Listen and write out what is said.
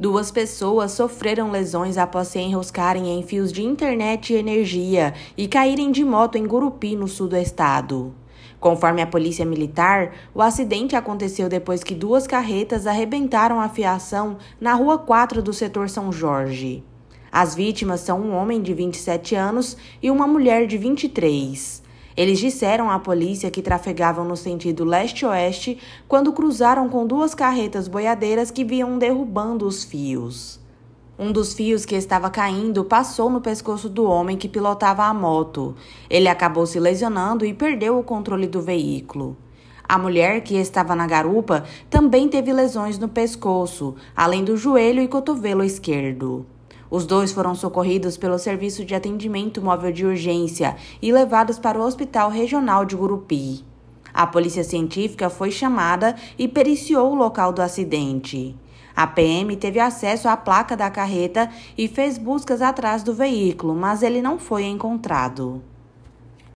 Duas pessoas sofreram lesões após se enroscarem em fios de internet e energia e caírem de moto em Gurupi, no sul do estado. Conforme a polícia militar, o acidente aconteceu depois que duas carretas arrebentaram a fiação na Rua 4 do setor São Jorge. As vítimas são um homem de 27 anos e uma mulher de 23. Eles disseram à polícia que trafegavam no sentido leste-oeste quando cruzaram com duas carretas boiadeiras que vinham derrubando os fios. Um dos fios que estava caindo passou no pescoço do homem que pilotava a moto. Ele acabou se lesionando e perdeu o controle do veículo. A mulher que estava na garupa também teve lesões no pescoço, além do joelho e cotovelo esquerdo. Os dois foram socorridos pelo Serviço de Atendimento Móvel de Urgência e levados para o Hospital Regional de Gurupi. A polícia científica foi chamada e periciou o local do acidente. A PM teve acesso à placa da carreta e fez buscas atrás do veículo, mas ele não foi encontrado.